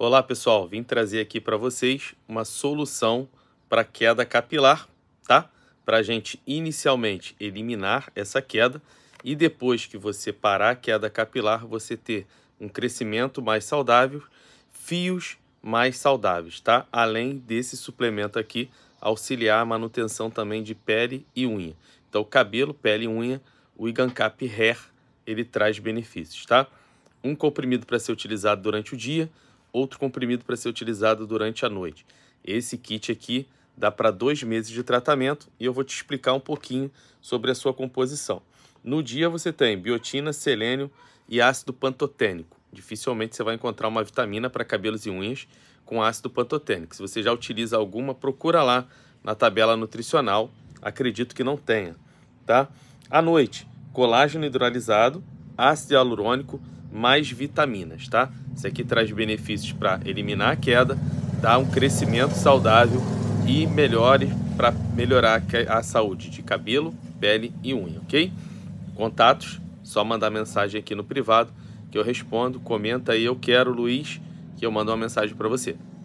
Olá pessoal, vim trazer aqui para vocês uma solução para queda capilar, tá? Para a gente inicialmente eliminar essa queda e depois que você parar a queda capilar, você ter um crescimento mais saudável, fios mais saudáveis, tá? Além desse suplemento aqui auxiliar a manutenção também de pele e unha. Então, cabelo, pele e unha, o Igancap Hair, ele traz benefícios, tá? Um comprimido para ser utilizado durante o dia, outro comprimido para ser utilizado durante a noite. Esse kit aqui dá para dois meses de tratamento e eu vou te explicar um pouquinho sobre a sua composição. No dia você tem biotina, selênio e ácido pantotênico. Dificilmente você vai encontrar uma vitamina para cabelos e unhas com ácido pantotênico. Se você já utiliza alguma, procura lá na tabela nutricional. Acredito que não tenha, tá? À noite, colágeno hidrolisado, ácido hialurônico, mais vitaminas, tá? Isso aqui traz benefícios para eliminar a queda, dá um crescimento saudável e melhore para melhorar a saúde de cabelo, pele e unha, ok? Contatos, só mandar mensagem aqui no privado que eu respondo, comenta aí, eu quero, Luiz, que eu mando uma mensagem para você.